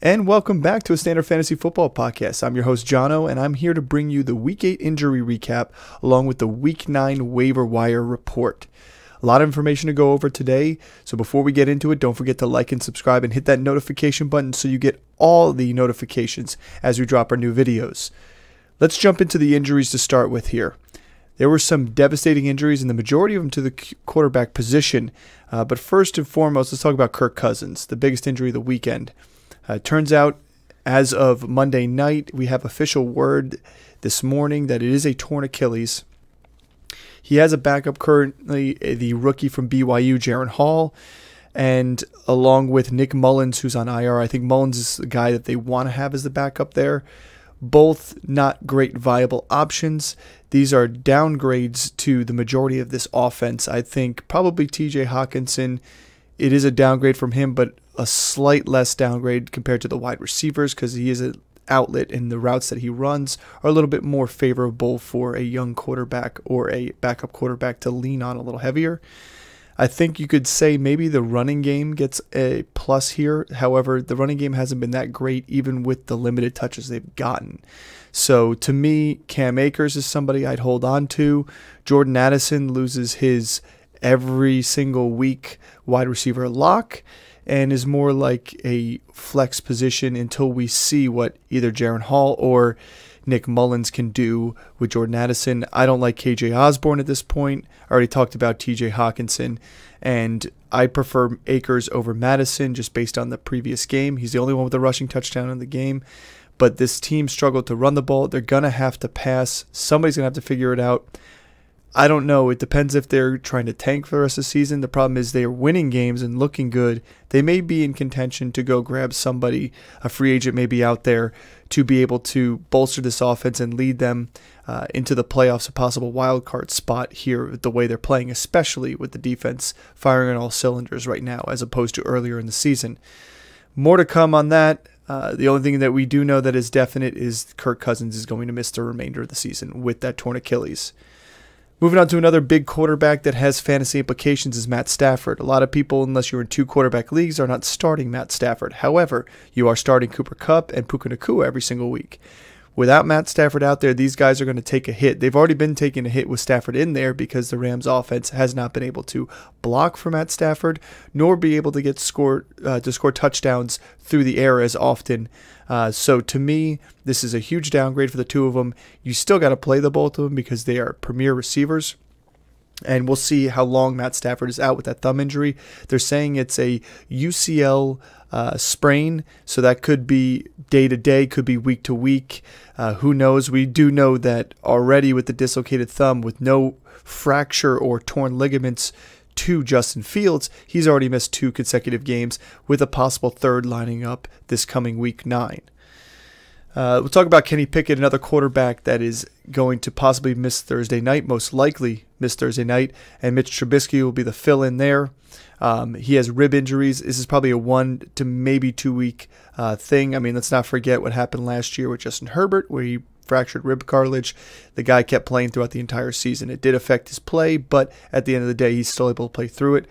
And welcome back to a standard fantasy football podcast. I'm your host, Jono, and I'm here to bring you the week eight injury recap along with the week nine waiver wire report. A lot of information to go over today. So before we get into it, don't forget to like and subscribe and hit that notification button so you get all the notifications as we drop our new videos. Let's jump into the injuries to start with here. There were some devastating injuries, and the majority of them to the quarterback position. Uh, but first and foremost, let's talk about Kirk Cousins, the biggest injury of the weekend. Uh, turns out, as of Monday night, we have official word this morning that it is a torn Achilles. He has a backup currently, uh, the rookie from BYU, Jaron Hall, and along with Nick Mullins, who's on IR. I think Mullins is the guy that they want to have as the backup there. Both not great viable options. These are downgrades to the majority of this offense. I think probably TJ Hawkinson it is a downgrade from him, but a slight less downgrade compared to the wide receivers because he is an outlet and the routes that he runs are a little bit more favorable for a young quarterback or a backup quarterback to lean on a little heavier. I think you could say maybe the running game gets a plus here. However, the running game hasn't been that great even with the limited touches they've gotten. So to me, Cam Akers is somebody I'd hold on to. Jordan Addison loses his every single week wide receiver lock and is more like a flex position until we see what either Jaron Hall or Nick Mullins can do with Jordan Addison. I don't like KJ Osborne at this point. I already talked about TJ Hawkinson, and I prefer Akers over Madison just based on the previous game. He's the only one with a rushing touchdown in the game. But this team struggled to run the ball. They're going to have to pass. Somebody's going to have to figure it out. I don't know. It depends if they're trying to tank for the rest of the season. The problem is they are winning games and looking good. They may be in contention to go grab somebody, a free agent may be out there to be able to bolster this offense and lead them uh, into the playoffs, a possible wild card spot here. The way they're playing, especially with the defense firing on all cylinders right now, as opposed to earlier in the season. More to come on that. Uh, the only thing that we do know that is definite is Kirk Cousins is going to miss the remainder of the season with that torn Achilles. Moving on to another big quarterback that has fantasy implications is Matt Stafford. A lot of people, unless you're in two quarterback leagues, are not starting Matt Stafford. However, you are starting Cooper Cup and Puka Nakua every single week. Without Matt Stafford out there, these guys are going to take a hit. They've already been taking a hit with Stafford in there because the Rams offense has not been able to block for Matt Stafford nor be able to get score uh, to score touchdowns through the air as often. Uh, so to me, this is a huge downgrade for the two of them. You still got to play the both of them because they are premier receivers. And we'll see how long Matt Stafford is out with that thumb injury. They're saying it's a UCL uh, sprain, so that could be day to day, could be week to week. Uh, who knows? We do know that already with the dislocated thumb, with no fracture or torn ligaments to Justin Fields, he's already missed two consecutive games, with a possible third lining up this coming week nine. Uh, we'll talk about Kenny Pickett, another quarterback that is going to possibly miss Thursday night, most likely Miss Thursday night, and Mitch Trubisky will be the fill in there. Um, he has rib injuries. This is probably a one to maybe two week uh, thing. I mean, let's not forget what happened last year with Justin Herbert, where he fractured rib cartilage. The guy kept playing throughout the entire season. It did affect his play, but at the end of the day, he's still able to play through it.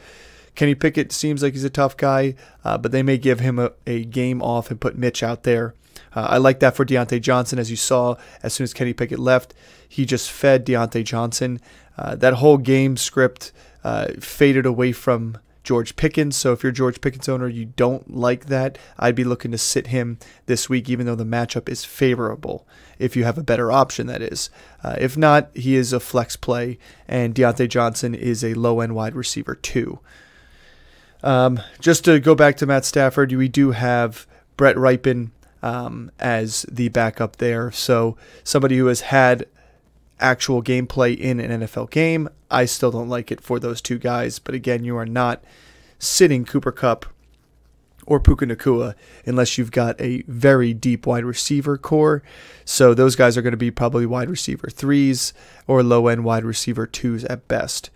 Kenny Pickett seems like he's a tough guy, uh, but they may give him a, a, game off and put Mitch out there. Uh, I like that for Deontay Johnson, as you saw, as soon as Kenny Pickett left, he just fed Deontay Johnson. Uh, that whole game script uh, faded away from George Pickens. So if you're George Pickens owner, you don't like that. I'd be looking to sit him this week, even though the matchup is favorable. If you have a better option, that is. Uh, if not, he is a flex play, and Deontay Johnson is a low end wide receiver too. Um, just to go back to Matt Stafford, we do have Brett Ripon um, as the backup there. So somebody who has had actual gameplay in an NFL game. I still don't like it for those two guys, but again, you are not sitting Cooper Cup or Puka Nakua unless you've got a very deep wide receiver core. So those guys are going to be probably wide receiver threes or low end wide receiver twos at best.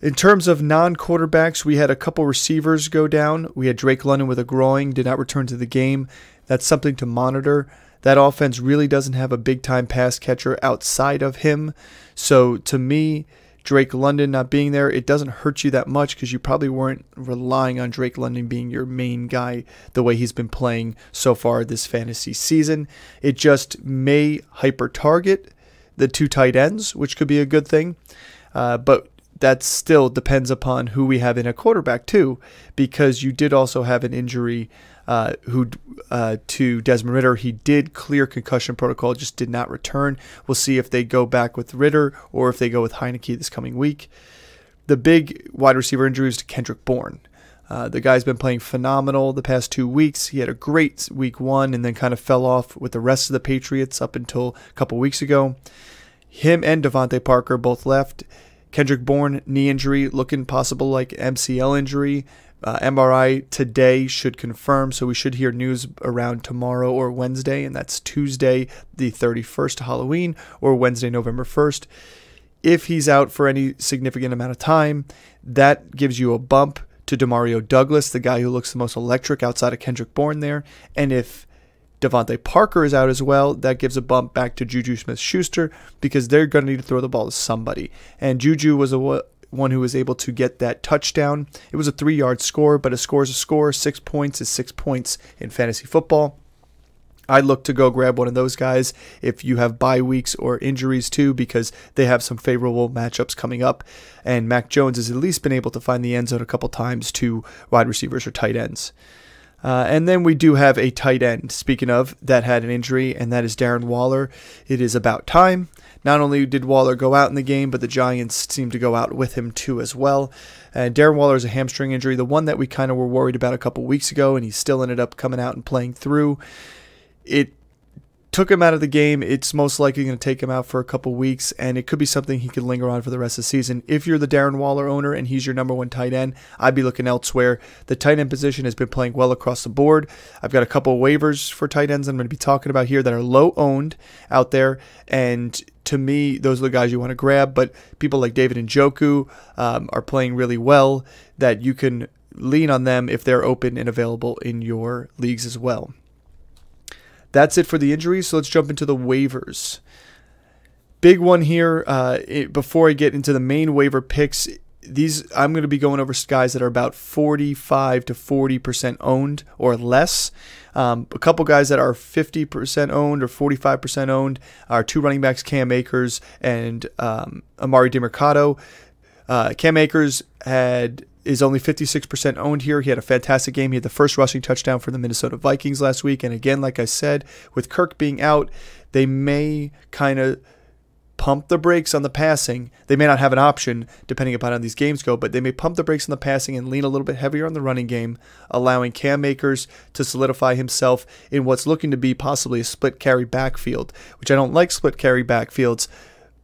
In terms of non quarterbacks, we had a couple receivers go down. We had Drake London with a groin, did not return to the game. That's something to monitor. That offense really doesn't have a big time pass catcher outside of him. So to me, Drake London not being there, it doesn't hurt you that much because you probably weren't relying on Drake London being your main guy the way he's been playing so far this fantasy season. It just may hyper target the two tight ends, which could be a good thing. Uh, but that still depends upon who we have in a quarterback too, because you did also have an injury uh, who uh, to Desmond Ritter. He did clear concussion protocol, just did not return. We'll see if they go back with Ritter or if they go with Heineke this coming week. The big wide receiver injury is to Kendrick Bourne. Uh, the guy's been playing phenomenal the past two weeks. He had a great week one and then kind of fell off with the rest of the Patriots up until a couple weeks ago. Him and Devontae Parker both left. Kendrick Bourne, knee injury, looking possible like MCL injury. Uh, MRI today should confirm, so we should hear news around tomorrow or Wednesday, and that's Tuesday, the 31st, Halloween, or Wednesday, November 1st. If he's out for any significant amount of time, that gives you a bump to Demario Douglas, the guy who looks the most electric outside of Kendrick Bourne there. And if Devontae Parker is out as well. That gives a bump back to Juju Smith Schuster because they're going to need to throw the ball to somebody. And Juju was a, one who was able to get that touchdown. It was a three yard score, but a score is a score. Six points is six points in fantasy football. I'd look to go grab one of those guys if you have bye weeks or injuries too, because they have some favorable matchups coming up. And Mac Jones has at least been able to find the end zone a couple times to wide receivers or tight ends. Uh, and then we do have a tight end, speaking of, that had an injury, and that is Darren Waller. It is about time. Not only did Waller go out in the game, but the Giants seemed to go out with him too as well. And Darren Waller is a hamstring injury, the one that we kind of were worried about a couple weeks ago, and he still ended up coming out and playing through. It took him out of the game, it's most likely going to take him out for a couple weeks, and it could be something he could linger on for the rest of the season. If you're the Darren Waller owner and he's your number one tight end, I'd be looking elsewhere. The tight end position has been playing well across the board. I've got a couple waivers for tight ends I'm going to be talking about here that are low owned out there, and to me, those are the guys you want to grab. But people like David and Joku um, are playing really well that you can lean on them if they're open and available in your leagues as well. That's it for the injuries. So let's jump into the waivers. Big one here. Uh, it, before I get into the main waiver picks, these I'm going to be going over guys that are about 45 to 40 percent owned or less. Um, a couple guys that are 50 percent owned or 45 percent owned are two running backs, Cam Akers and um, Amari DiMercato. Uh, Cam Akers had is only 56% owned here. He had a fantastic game. He had the first rushing touchdown for the Minnesota Vikings last week. And again, like I said, with Kirk being out, they may kind of pump the brakes on the passing. They may not have an option depending upon how these games go, but they may pump the brakes on the passing and lean a little bit heavier on the running game, allowing Cam Akers to solidify himself in what's looking to be possibly a split carry backfield, which I don't like split carry backfields,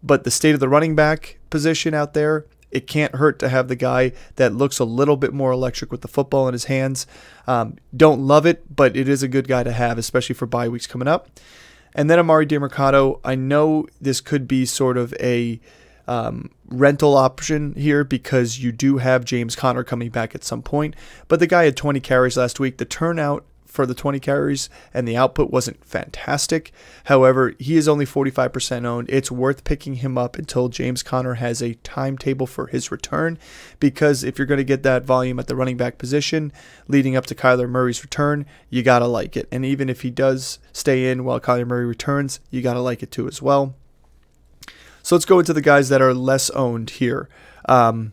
but the state of the running back position out there it can't hurt to have the guy that looks a little bit more electric with the football in his hands. Um, don't love it, but it is a good guy to have, especially for bye weeks coming up. And then Amari DiMercato, I know this could be sort of a um, rental option here because you do have James Conner coming back at some point. But the guy had 20 carries last week. The turnout for the 20 carries, and the output wasn't fantastic. However, he is only 45% owned. It's worth picking him up until James Conner has a timetable for his return, because if you're going to get that volume at the running back position leading up to Kyler Murray's return, you got to like it. And even if he does stay in while Kyler Murray returns, you got to like it too as well. So let's go into the guys that are less owned here. Um,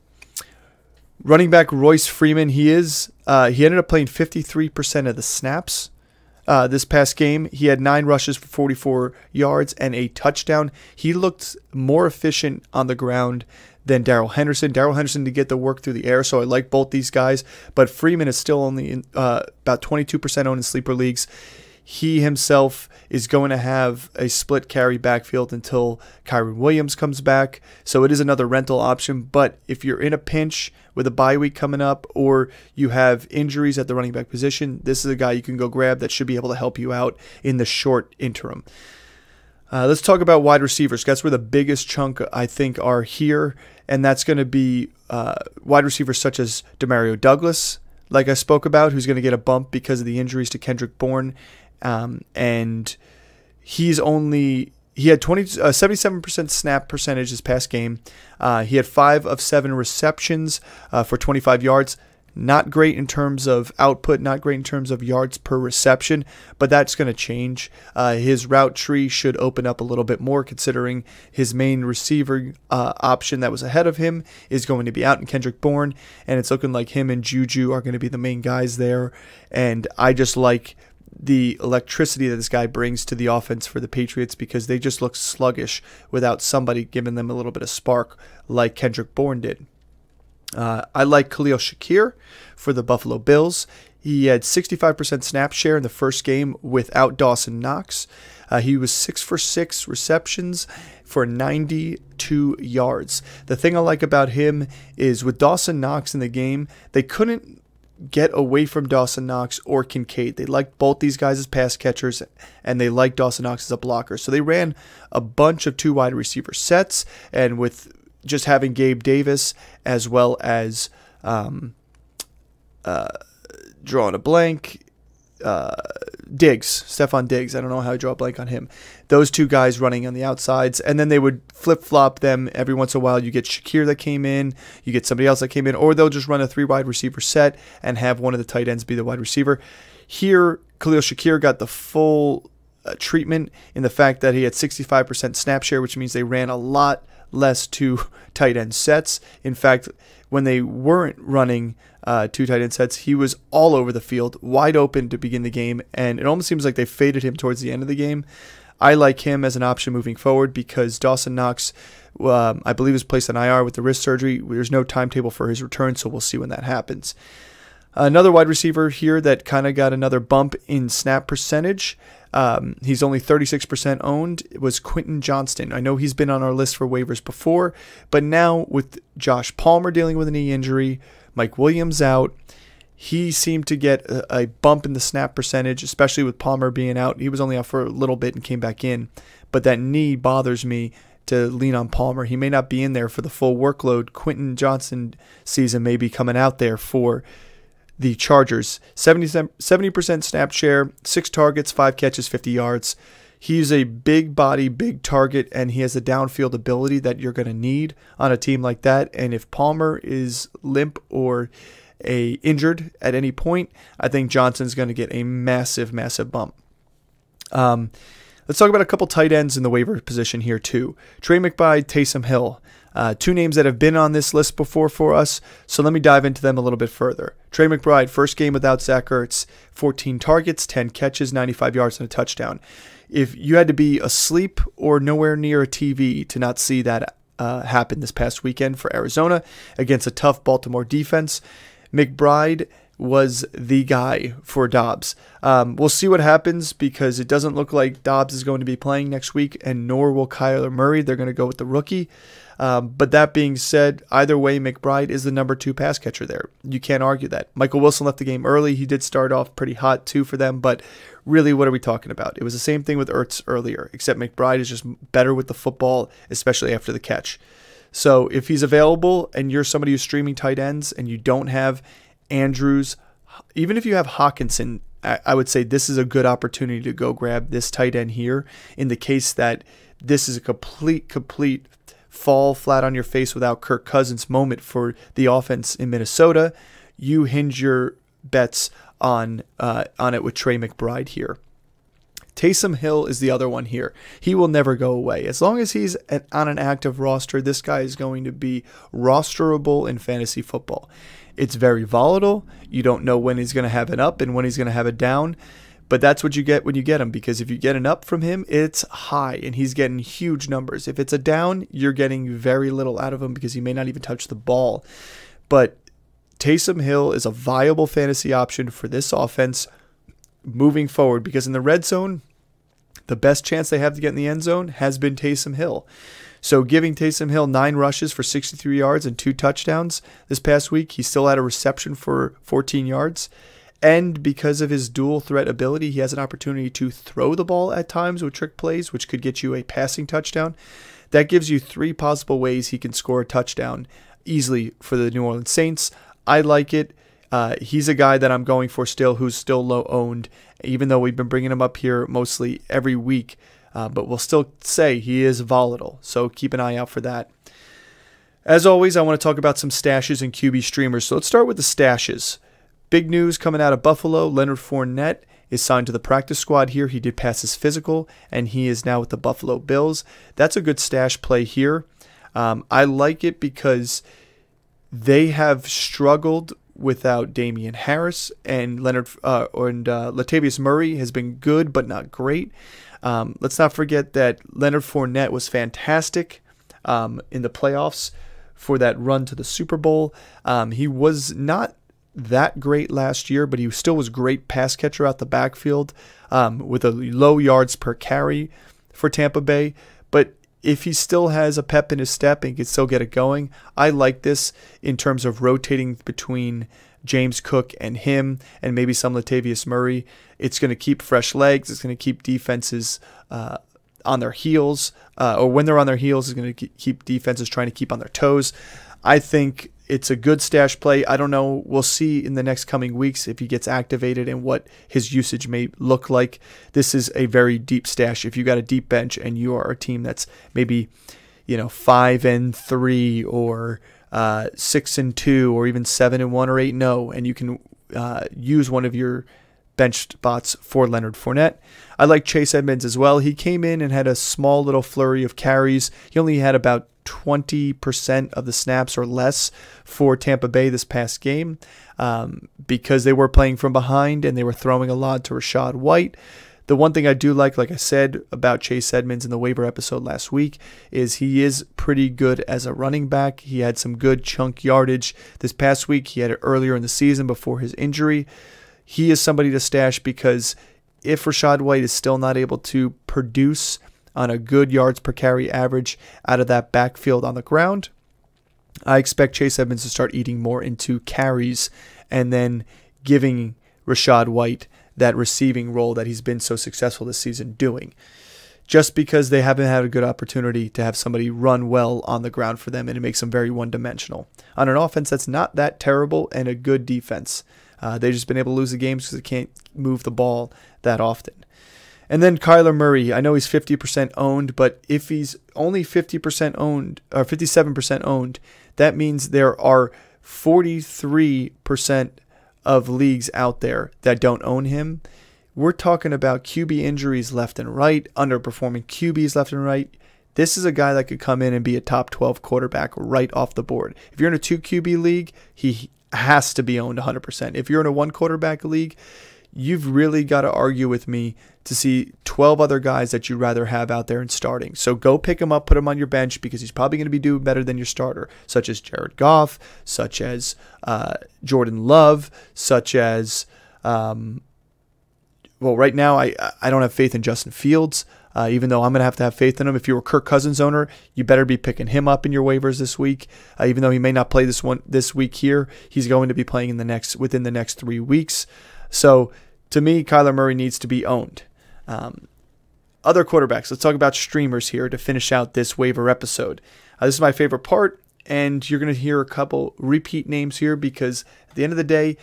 Running back Royce Freeman, he is uh, he ended up playing 53% of the snaps uh, this past game. He had nine rushes for 44 yards and a touchdown. He looked more efficient on the ground than Daryl Henderson. Daryl Henderson to get the work through the air, so I like both these guys. But Freeman is still only in, uh, about 22% owned in sleeper leagues he himself is going to have a split carry backfield until Kyron Williams comes back. So it is another rental option. But if you're in a pinch with a bye week coming up or you have injuries at the running back position, this is a guy you can go grab that should be able to help you out in the short interim. Uh, let's talk about wide receivers. That's where the biggest chunk, I think, are here. And that's going to be uh, wide receivers such as Demario Douglas, like I spoke about, who's going to get a bump because of the injuries to Kendrick Bourne um, and he's only he had 20 uh, 77% snap percentage this past game. Uh, he had five of seven receptions uh, for 25 yards. Not great in terms of output, not great in terms of yards per reception, but that's going to change. Uh, his route tree should open up a little bit more, considering his main receiver uh, option that was ahead of him is going to be out in Kendrick Bourne, and it's looking like him and Juju are going to be the main guys there. And I just like the electricity that this guy brings to the offense for the Patriots because they just look sluggish without somebody giving them a little bit of spark like Kendrick Bourne did. Uh, I like Khalil Shakir for the Buffalo Bills. He had 65% snap share in the first game without Dawson Knox. Uh, he was six for six receptions for 92 yards. The thing I like about him is with Dawson Knox in the game, they couldn't get away from Dawson Knox or Kincaid. They liked both these guys as pass catchers, and they liked Dawson Knox as a blocker. So they ran a bunch of two wide receiver sets, and with just having Gabe Davis as well as um, uh, drawing a blank. Uh, Diggs, Stefan Diggs. I don't know how I draw a blank on him. Those two guys running on the outsides, and then they would flip flop them every once in a while. You get Shakir that came in, you get somebody else that came in, or they'll just run a three wide receiver set and have one of the tight ends be the wide receiver. Here, Khalil Shakir got the full uh, treatment in the fact that he had 65% snap share, which means they ran a lot less to tight end sets. In fact, when they weren't running uh, two tight end sets, he was all over the field, wide open to begin the game, and it almost seems like they faded him towards the end of the game. I like him as an option moving forward because Dawson Knox, um, I believe, is placed on IR with the wrist surgery. There's no timetable for his return, so we'll see when that happens. Another wide receiver here that kind of got another bump in snap percentage. Um, he's only 36% owned. It was Quinton Johnston. I know he's been on our list for waivers before, but now with Josh Palmer dealing with a knee injury, Mike Williams out, he seemed to get a, a bump in the snap percentage, especially with Palmer being out. He was only out for a little bit and came back in, but that knee bothers me to lean on Palmer. He may not be in there for the full workload. Quinton Johnston season may be coming out there for the Chargers. 70, 70% snap share, six targets, five catches, 50 yards. He's a big body, big target, and he has the downfield ability that you're going to need on a team like that. And if Palmer is limp or a injured at any point, I think Johnson's going to get a massive, massive bump. Um, let's talk about a couple tight ends in the waiver position here too. Trey McBride, Taysom Hill. Uh, two names that have been on this list before for us, so let me dive into them a little bit further. Trey McBride, first game without Zach Ertz, 14 targets, 10 catches, 95 yards, and a touchdown. If you had to be asleep or nowhere near a TV to not see that uh, happen this past weekend for Arizona against a tough Baltimore defense, McBride was the guy for Dobbs. Um, we'll see what happens because it doesn't look like Dobbs is going to be playing next week, and nor will Kyler Murray. They're going to go with the rookie. Um, but that being said, either way, McBride is the number two pass catcher there. You can't argue that. Michael Wilson left the game early. He did start off pretty hot too for them, but really, what are we talking about? It was the same thing with Ertz earlier, except McBride is just better with the football, especially after the catch. So if he's available and you're somebody who's streaming tight ends and you don't have Andrews, even if you have Hawkinson, I, I would say this is a good opportunity to go grab this tight end here in the case that this is a complete, complete fall flat on your face without Kirk Cousins moment for the offense in Minnesota. You hinge your bets on uh, on it with Trey McBride here. Taysom Hill is the other one here. He will never go away. As long as he's an, on an active roster, this guy is going to be rosterable in fantasy football. It's very volatile. You don't know when he's going to have an up and when he's going to have a down. But that's what you get when you get him because if you get an up from him, it's high and he's getting huge numbers. If it's a down, you're getting very little out of him because he may not even touch the ball. But Taysom Hill is a viable fantasy option for this offense moving forward because in the red zone, the best chance they have to get in the end zone has been Taysom Hill. So giving Taysom Hill nine rushes for 63 yards and two touchdowns this past week, he still had a reception for 14 yards. And because of his dual threat ability, he has an opportunity to throw the ball at times with trick plays, which could get you a passing touchdown. That gives you three possible ways he can score a touchdown easily for the New Orleans Saints. I like it. Uh, he's a guy that I'm going for still, who's still low owned, even though we've been bringing him up here mostly every week uh, but we'll still say he is volatile. So keep an eye out for that. As always, I want to talk about some stashes and QB streamers. So let's start with the stashes. Big news coming out of Buffalo Leonard Fournette is signed to the practice squad here. He did pass his physical, and he is now with the Buffalo Bills. That's a good stash play here. Um, I like it because they have struggled without Damian Harris and Leonard uh, and uh, Latavius Murray has been good but not great. Um, let's not forget that Leonard Fournette was fantastic um, in the playoffs for that run to the Super Bowl. Um, he was not that great last year, but he still was great pass catcher out the backfield um, with a low yards per carry for Tampa Bay. But if he still has a pep in his step and can still get it going, I like this in terms of rotating between James Cook and him, and maybe some Latavius Murray. It's going to keep fresh legs. It's going to keep defenses uh, on their heels, uh, or when they're on their heels, it's going to keep defenses trying to keep on their toes. I think it's a good stash play. I don't know. We'll see in the next coming weeks if he gets activated and what his usage may look like. This is a very deep stash. If you got a deep bench and you are a team that's maybe, you know, five and three or uh, six and two, or even seven and one, or eight and zero, oh, and you can uh, use one of your bench spots for Leonard Fournette. I like Chase Edmonds as well. He came in and had a small little flurry of carries. He only had about 20% of the snaps or less for Tampa Bay this past game um, because they were playing from behind and they were throwing a lot to Rashad White. The one thing I do like, like I said about Chase Edmonds in the waiver episode last week, is he is pretty good as a running back. He had some good chunk yardage this past week. He had it earlier in the season before his injury. He is somebody to stash because if Rashad White is still not able to produce on a good yards per carry average out of that backfield on the ground, I expect Chase Edmonds to start eating more into carries and then giving Rashad White that receiving role that he's been so successful this season doing. Just because they haven't had a good opportunity to have somebody run well on the ground for them, and it makes them very one dimensional. On an offense that's not that terrible and a good defense, uh, they've just been able to lose the games because they can't move the ball that often. And then Kyler Murray, I know he's 50% owned, but if he's only 50% owned or 57% owned, that means there are 43% of leagues out there that don't own him. We're talking about QB injuries left and right, underperforming QBs left and right. This is a guy that could come in and be a top 12 quarterback right off the board. If you're in a 2 QB league, he has to be owned 100%. If you're in a one quarterback league, you've really got to argue with me to see 12 other guys that you'd rather have out there and starting. So go pick him up, put him on your bench because he's probably going to be doing better than your starter, such as Jared Goff, such as uh, Jordan Love, such as. Um, well, right now I I don't have faith in Justin Fields. Uh, even though I'm going to have to have faith in him. If you were Kirk Cousins owner, you better be picking him up in your waivers this week. Uh, even though he may not play this one this week here, he's going to be playing in the next within the next three weeks. So to me, Kyler Murray needs to be owned. Um, other quarterbacks. Let's talk about streamers here to finish out this waiver episode. Uh, this is my favorite part, and you're going to hear a couple repeat names here because at the end of the day,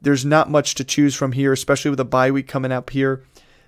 there's not much to choose from here, especially with a bye week coming up here.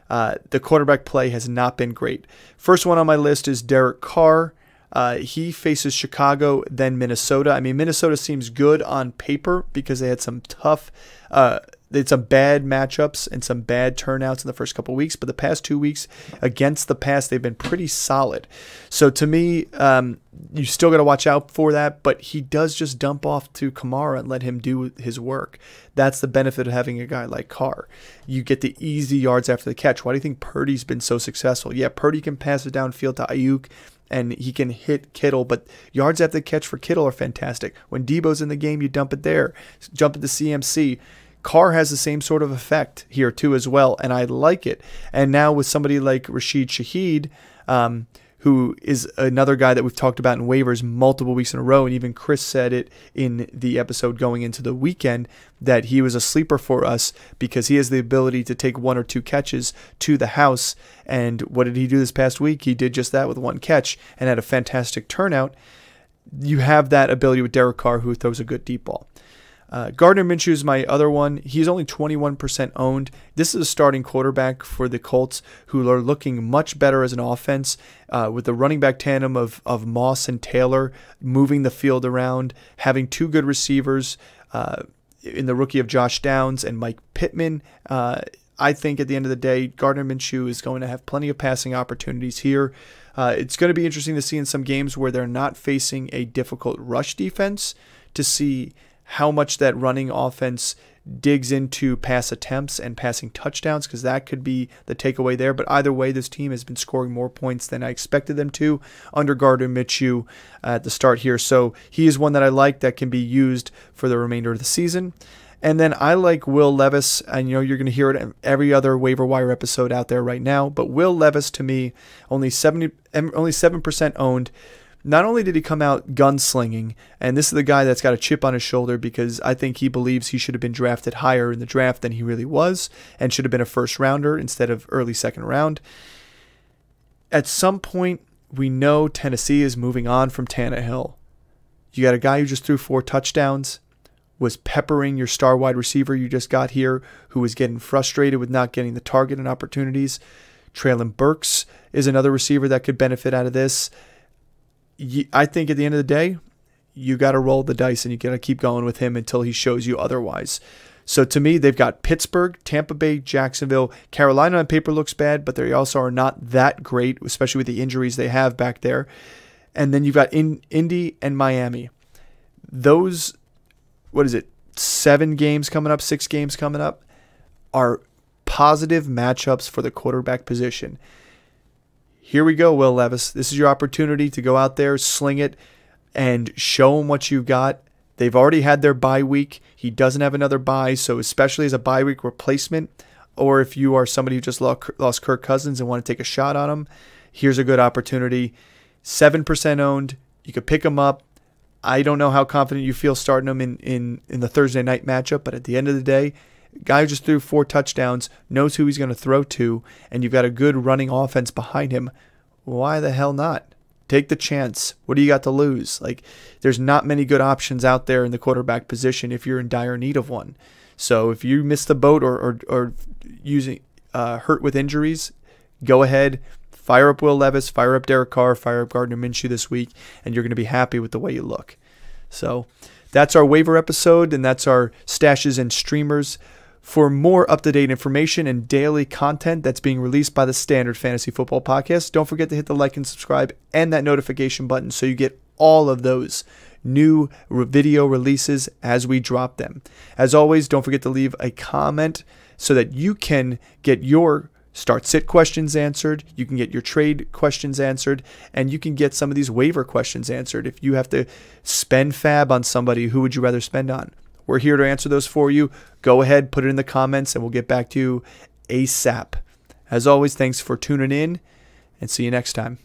Uh, the quarterback play has not been great. First one on my list is Derek Carr. Uh, he faces Chicago, then Minnesota. I mean, Minnesota seems good on paper because they had some tough, uh, it's some bad matchups and some bad turnouts in the first couple weeks, but the past two weeks against the pass, they've been pretty solid. So to me, um, you still got to watch out for that, but he does just dump off to Kamara and let him do his work. That's the benefit of having a guy like Carr. You get the easy yards after the catch. Why do you think Purdy's been so successful? Yeah, Purdy can pass it downfield to Ayuk and he can hit Kittle, but yards after the catch for Kittle are fantastic. When Debo's in the game, you dump it there, jump into CMC. Carr has the same sort of effect here too as well, and I like it. And now with somebody like Rashid Shaheed, um, who is another guy that we've talked about in waivers multiple weeks in a row, and even Chris said it in the episode going into the weekend that he was a sleeper for us because he has the ability to take one or two catches to the house. And what did he do this past week? He did just that with one catch and had a fantastic turnout. You have that ability with Derek Carr, who throws a good deep ball. Uh, Gardner Minshew is my other one. He's only 21% owned. This is a starting quarterback for the Colts, who are looking much better as an offense uh, with the running back tandem of, of Moss and Taylor moving the field around, having two good receivers uh, in the rookie of Josh Downs and Mike Pittman. Uh, I think at the end of the day, Gardner Minshew is going to have plenty of passing opportunities here. Uh, it's going to be interesting to see in some games where they're not facing a difficult rush defense to see how much that running offense digs into pass attempts and passing touchdowns because that could be the takeaway there. But either way, this team has been scoring more points than I expected them to under Gardner Mitchu at the start here. So he is one that I like that can be used for the remainder of the season. And then I like Will Levis. I know you're going to hear it in every other waiver wire episode out there right now, but Will Levis to me only 70 only 7% owned not only did he come out gunslinging, and this is the guy that's got a chip on his shoulder because I think he believes he should have been drafted higher in the draft than he really was and should have been a first rounder instead of early second round. At some point, we know Tennessee is moving on from Tannehill. You got a guy who just threw four touchdowns, was peppering your star wide receiver you just got here, who was getting frustrated with not getting the target and opportunities. Traylon Burks is another receiver that could benefit out of this. I think at the end of the day, you got to roll the dice and you got to keep going with him until he shows you otherwise. So to me, they've got Pittsburgh, Tampa Bay, Jacksonville, Carolina on paper looks bad, but they also are not that great, especially with the injuries they have back there. And then you've got in, Indy and Miami. Those, what is it, seven games coming up, six games coming up, are positive matchups for the quarterback position. Here we go, Will Levis. This is your opportunity to go out there, sling it, and show them what you've got. They've already had their bye week. He doesn't have another bye, so especially as a bye week replacement, or if you are somebody who just lost Kirk Cousins and want to take a shot on him, here's a good opportunity. 7% owned. You could pick him up. I don't know how confident you feel starting him in, in, in the Thursday night matchup, but at the end of the day, Guy who just threw four touchdowns knows who he's going to throw to, and you've got a good running offense behind him. Why the hell not? Take the chance. What do you got to lose? Like, there's not many good options out there in the quarterback position if you're in dire need of one. So if you miss the boat or or, or using uh, hurt with injuries, go ahead, fire up Will Levis, fire up Derek Carr, fire up Gardner Minshew this week, and you're going to be happy with the way you look. So that's our waiver episode, and that's our stashes and streamers for more up to date information and daily content that's being released by the Standard Fantasy Football Podcast. Don't forget to hit the like and subscribe and that notification button so you get all of those new video releases as we drop them. As always, don't forget to leave a comment so that you can get your start sit questions answered, you can get your trade questions answered, and you can get some of these waiver questions answered. If you have to spend fab on somebody, who would you rather spend on? We're here to answer those for you. Go ahead, put it in the comments, and we'll get back to you ASAP. As always, thanks for tuning in, and see you next time.